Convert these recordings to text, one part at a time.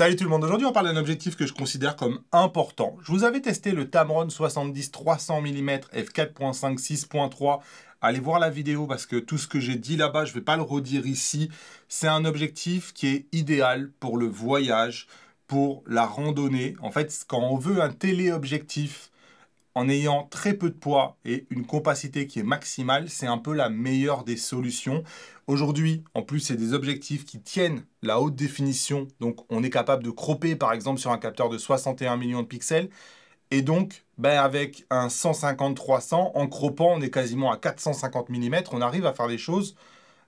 Salut tout le monde, aujourd'hui on parle d'un objectif que je considère comme important. Je vous avais testé le Tamron 70 300 mm f4.5 6.3. Allez voir la vidéo parce que tout ce que j'ai dit là-bas, je ne vais pas le redire ici. C'est un objectif qui est idéal pour le voyage, pour la randonnée. En fait, quand on veut un téléobjectif en ayant très peu de poids et une compacité qui est maximale, c'est un peu la meilleure des solutions. Aujourd'hui, en plus, c'est des objectifs qui tiennent la haute définition, donc on est capable de cropper par exemple sur un capteur de 61 millions de pixels, et donc ben avec un 150-300, en croppant, on est quasiment à 450 mm, on arrive à faire des choses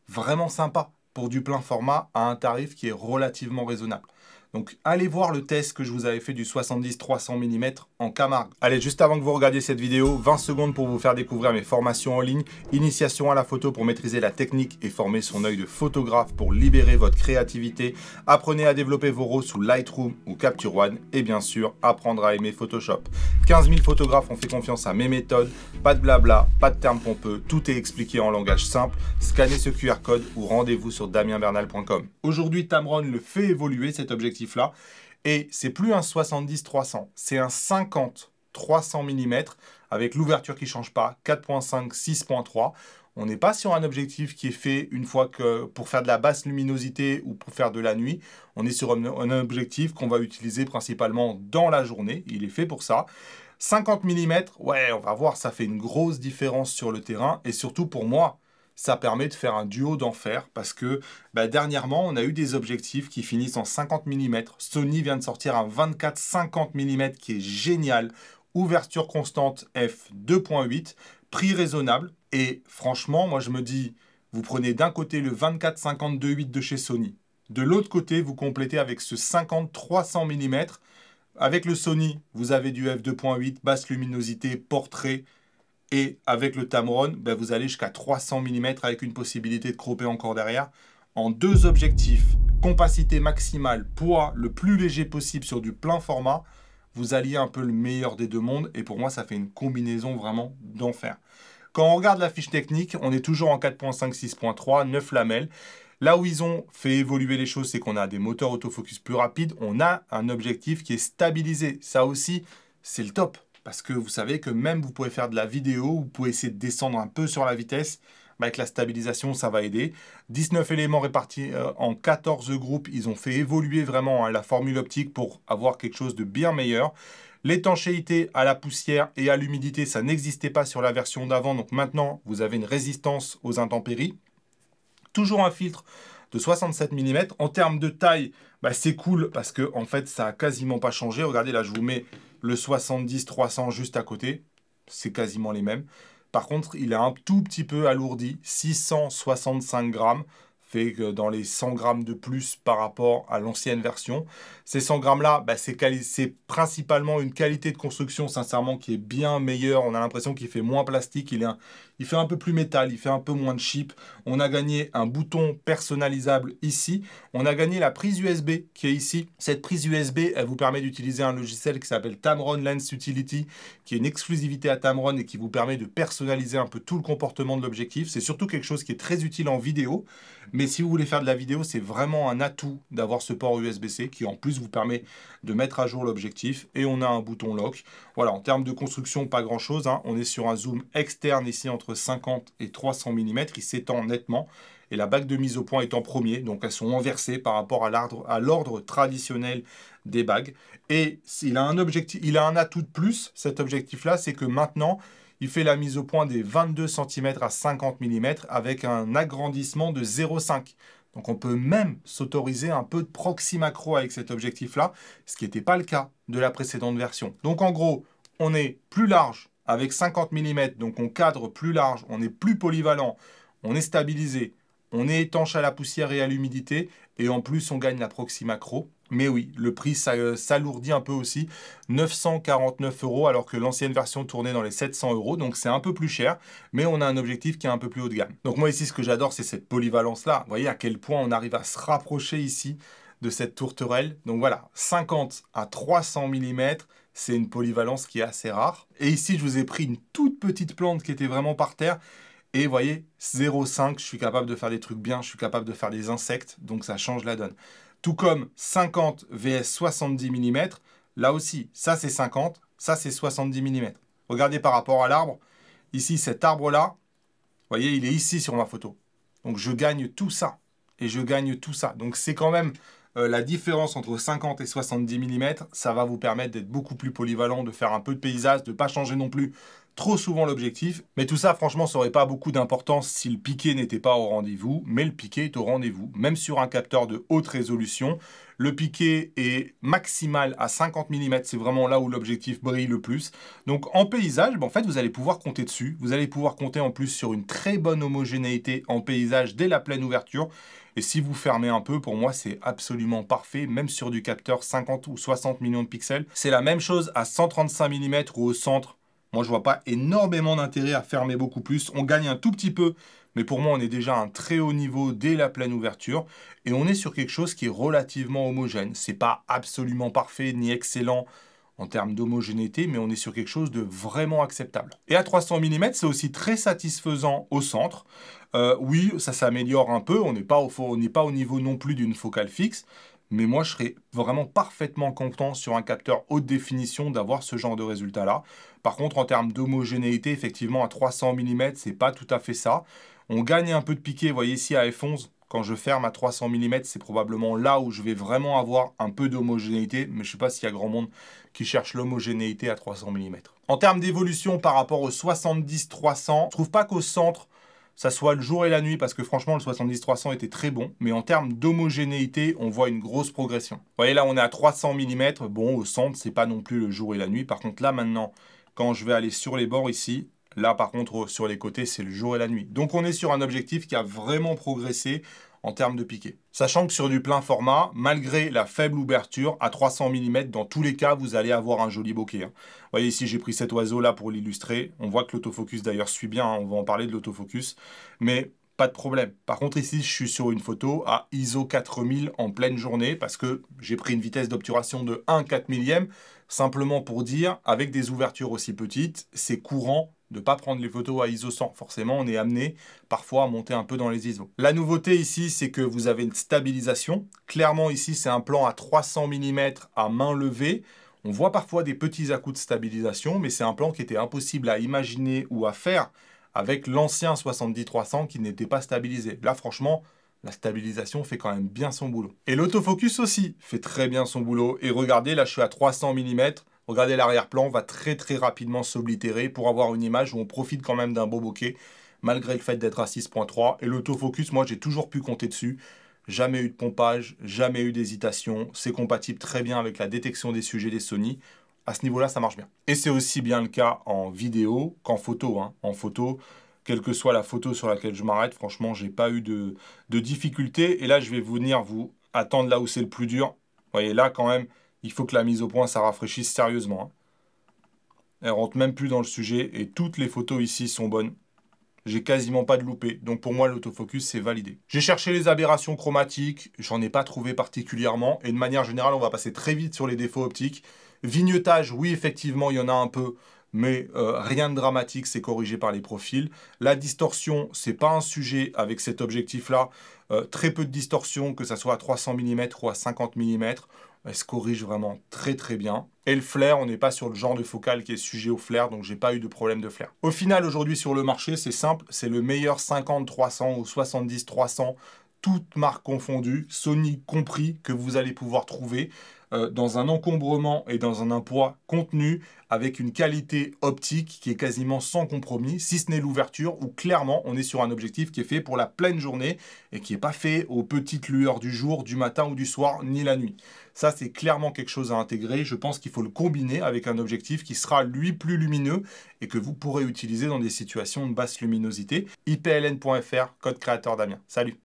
vraiment sympas pour du plein format à un tarif qui est relativement raisonnable. Donc allez voir le test que je vous avais fait du 70-300 mm en Camargue. Allez, juste avant que vous regardiez cette vidéo, 20 secondes pour vous faire découvrir mes formations en ligne, initiation à la photo pour maîtriser la technique et former son œil de photographe pour libérer votre créativité, apprenez à développer vos RAW sous Lightroom ou Capture One et bien sûr, apprendre à aimer Photoshop. 15 000 photographes ont fait confiance à mes méthodes, pas de blabla, pas de termes pompeux, tout est expliqué en langage simple, scannez ce QR code ou rendez-vous sur damienbernal.com. Aujourd'hui, Tamron le fait évoluer cet objectif là Et c'est plus un 70-300, c'est un 50-300 mm avec l'ouverture qui change pas, 4.5, 6.3. On n'est pas sur un objectif qui est fait une fois que pour faire de la basse luminosité ou pour faire de la nuit. On est sur un objectif qu'on va utiliser principalement dans la journée. Il est fait pour ça. 50 mm, ouais, on va voir, ça fait une grosse différence sur le terrain. Et surtout pour moi, ça permet de faire un duo d'enfer parce que bah, dernièrement, on a eu des objectifs qui finissent en 50 mm. Sony vient de sortir un 24-50 mm qui est génial. Ouverture constante f2.8, prix raisonnable. Et franchement, moi je me dis, vous prenez d'un côté le 24 de chez Sony. De l'autre côté, vous complétez avec ce 50-300 mm. Avec le Sony, vous avez du f2.8, basse luminosité, portrait, et avec le Tamron, ben, vous allez jusqu'à 300 mm avec une possibilité de cropper encore derrière. En deux objectifs, compacité maximale, poids le plus léger possible sur du plein format, vous alliez un peu le meilleur des deux mondes. Et pour moi, ça fait une combinaison vraiment d'enfer. Quand on regarde la fiche technique, on est toujours en 4.5, 6.3, 9 lamelles. Là où ils ont fait évoluer les choses, c'est qu'on a des moteurs autofocus plus rapides, on a un objectif qui est stabilisé. Ça aussi, c'est le top parce que vous savez que même vous pouvez faire de la vidéo, vous pouvez essayer de descendre un peu sur la vitesse, bah, avec la stabilisation ça va aider. 19 éléments répartis euh, en 14 groupes, ils ont fait évoluer vraiment hein, la formule optique pour avoir quelque chose de bien meilleur. L'étanchéité à la poussière et à l'humidité, ça n'existait pas sur la version d'avant, donc maintenant vous avez une résistance aux intempéries. Toujours un filtre de 67 mm. En termes de taille, bah, c'est cool parce que en fait ça a quasiment pas changé. Regardez là, je vous mets le 70-300 juste à côté, c'est quasiment les mêmes. Par contre, il a un tout petit peu alourdi, 665 grammes, fait que dans les 100 grammes de plus par rapport à l'ancienne version. Ces 100 grammes-là, bah, c'est principalement une qualité de construction, sincèrement, qui est bien meilleure. On a l'impression qu'il fait moins plastique, il est, un, il fait un peu plus métal, il fait un peu moins de chip. On a gagné un bouton personnalisable ici. On a gagné la prise USB qui est ici. Cette prise USB, elle vous permet d'utiliser un logiciel qui s'appelle Tamron Lens Utility, qui est une exclusivité à Tamron et qui vous permet de personnaliser un peu tout le comportement de l'objectif. C'est surtout quelque chose qui est très utile en vidéo. Mais si vous voulez faire de la vidéo, c'est vraiment un atout d'avoir ce port USB-C qui en plus vous permet de mettre à jour l'objectif. Et on a un bouton lock. Voilà, en termes de construction, pas grand-chose. Hein. On est sur un zoom externe ici entre 50 et 300 mm. Il s'étend nettement. Et la bague de mise au point est en premier. Donc, elles sont inversées par rapport à l'ordre traditionnel des bagues. Et il a un, objectif, il a un atout de plus, cet objectif-là, c'est que maintenant, il fait la mise au point des 22 cm à 50 mm avec un agrandissement de 0,5 donc on peut même s'autoriser un peu de proxy macro avec cet objectif-là, ce qui n'était pas le cas de la précédente version. Donc en gros, on est plus large avec 50 mm, donc on cadre plus large, on est plus polyvalent, on est stabilisé, on est étanche à la poussière et à l'humidité, et en plus on gagne la proxy macro, mais oui, le prix euh, s'alourdit un peu aussi, 949 euros alors que l'ancienne version tournait dans les 700 euros, donc c'est un peu plus cher, mais on a un objectif qui est un peu plus haut de gamme. Donc moi ici, ce que j'adore, c'est cette polyvalence-là. Vous voyez à quel point on arrive à se rapprocher ici de cette tourterelle. Donc voilà, 50 à 300 mm, c'est une polyvalence qui est assez rare. Et ici, je vous ai pris une toute petite plante qui était vraiment par terre, et vous voyez, 0,5, je suis capable de faire des trucs bien, je suis capable de faire des insectes, donc ça change la donne. Tout comme 50 VS 70 mm, là aussi, ça c'est 50, ça c'est 70 mm. Regardez par rapport à l'arbre. Ici, cet arbre-là, vous voyez, il est ici sur ma photo. Donc je gagne tout ça. Et je gagne tout ça. Donc c'est quand même euh, la différence entre 50 et 70 mm. Ça va vous permettre d'être beaucoup plus polyvalent, de faire un peu de paysage, de ne pas changer non plus trop souvent l'objectif. Mais tout ça, franchement, ça n'aurait pas beaucoup d'importance si le piqué n'était pas au rendez-vous, mais le piqué est au rendez-vous. Même sur un capteur de haute résolution, le piqué est maximal à 50 mm, c'est vraiment là où l'objectif brille le plus. Donc en paysage, ben, en fait, vous allez pouvoir compter dessus. Vous allez pouvoir compter en plus sur une très bonne homogénéité en paysage dès la pleine ouverture. Et si vous fermez un peu, pour moi, c'est absolument parfait, même sur du capteur 50 ou 60 millions de pixels. C'est la même chose à 135 mm ou au centre moi, je vois pas énormément d'intérêt à fermer beaucoup plus. On gagne un tout petit peu, mais pour moi, on est déjà à un très haut niveau dès la pleine ouverture. Et on est sur quelque chose qui est relativement homogène. C'est pas absolument parfait ni excellent en termes d'homogénéité, mais on est sur quelque chose de vraiment acceptable. Et à 300 mm, c'est aussi très satisfaisant au centre. Euh, oui, ça s'améliore un peu, on n'est pas au niveau non plus d'une focale fixe, mais moi je serais vraiment parfaitement content sur un capteur haute définition d'avoir ce genre de résultat là. Par contre en termes d'homogénéité, effectivement à 300 mm c'est pas tout à fait ça. On gagne un peu de piqué, vous voyez ici à F11, quand je ferme à 300 mm, c'est probablement là où je vais vraiment avoir un peu d'homogénéité, mais je ne sais pas s'il y a grand monde qui cherche l'homogénéité à 300 mm. En termes d'évolution par rapport au 70-300, je trouve pas qu'au centre, ça soit le jour et la nuit, parce que franchement, le 70-300 était très bon, mais en termes d'homogénéité, on voit une grosse progression. Vous voyez, là, on est à 300 mm. Bon, au centre, c'est pas non plus le jour et la nuit. Par contre, là, maintenant, quand je vais aller sur les bords ici, là, par contre, sur les côtés, c'est le jour et la nuit. Donc, on est sur un objectif qui a vraiment progressé en termes de piqué. Sachant que sur du plein format, malgré la faible ouverture, à 300 mm, dans tous les cas, vous allez avoir un joli bokeh. Hein. voyez ici, j'ai pris cet oiseau-là pour l'illustrer. On voit que l'autofocus d'ailleurs suit bien, hein. on va en parler de l'autofocus. Mais pas de problème. Par contre ici, je suis sur une photo à ISO 4000 en pleine journée parce que j'ai pris une vitesse d'obturation de 1 4 millième, simplement pour dire, avec des ouvertures aussi petites, c'est courant de ne pas prendre les photos à ISO 100. Forcément, on est amené parfois à monter un peu dans les ISO. La nouveauté ici, c'est que vous avez une stabilisation. Clairement, ici, c'est un plan à 300 mm à main levée. On voit parfois des petits à coups de stabilisation, mais c'est un plan qui était impossible à imaginer ou à faire avec l'ancien 70-300 qui n'était pas stabilisé. Là, franchement, la stabilisation fait quand même bien son boulot. Et l'autofocus aussi fait très bien son boulot. Et regardez, là, je suis à 300 mm. Regardez l'arrière-plan, va très très rapidement s'oblitérer pour avoir une image où on profite quand même d'un beau bokeh, malgré le fait d'être à 6.3. Et l'autofocus, moi j'ai toujours pu compter dessus. Jamais eu de pompage, jamais eu d'hésitation. C'est compatible très bien avec la détection des sujets des Sony. À ce niveau-là, ça marche bien. Et c'est aussi bien le cas en vidéo qu'en photo. Hein. En photo, quelle que soit la photo sur laquelle je m'arrête, franchement, j'ai pas eu de, de difficulté. Et là, je vais venir vous attendre là où c'est le plus dur. Vous voyez, là, quand même, il faut que la mise au point, ça rafraîchisse sérieusement. Hein. Elle rentre même plus dans le sujet et toutes les photos ici sont bonnes. J'ai quasiment pas de loupé, donc pour moi l'autofocus c'est validé. J'ai cherché les aberrations chromatiques, j'en ai pas trouvé particulièrement, et de manière générale on va passer très vite sur les défauts optiques. Vignotage, oui effectivement il y en a un peu, mais euh, rien de dramatique, c'est corrigé par les profils. La distorsion, c'est pas un sujet avec cet objectif-là. Euh, très peu de distorsion, que ce soit à 300 mm ou à 50 mm elle se corrige vraiment très très bien. Et le flair, on n'est pas sur le genre de focal qui est sujet au flair, donc j'ai pas eu de problème de flair. Au final, aujourd'hui sur le marché, c'est simple, c'est le meilleur 50-300 ou 70-300, toutes marques confondues, Sony compris, que vous allez pouvoir trouver euh, dans un encombrement et dans un poids contenu avec une qualité optique qui est quasiment sans compromis, si ce n'est l'ouverture, où clairement on est sur un objectif qui est fait pour la pleine journée et qui n'est pas fait aux petites lueurs du jour, du matin ou du soir, ni la nuit. Ça, c'est clairement quelque chose à intégrer. Je pense qu'il faut le combiner avec un objectif qui sera, lui, plus lumineux et que vous pourrez utiliser dans des situations de basse luminosité. ipln.fr, code créateur Damien. Salut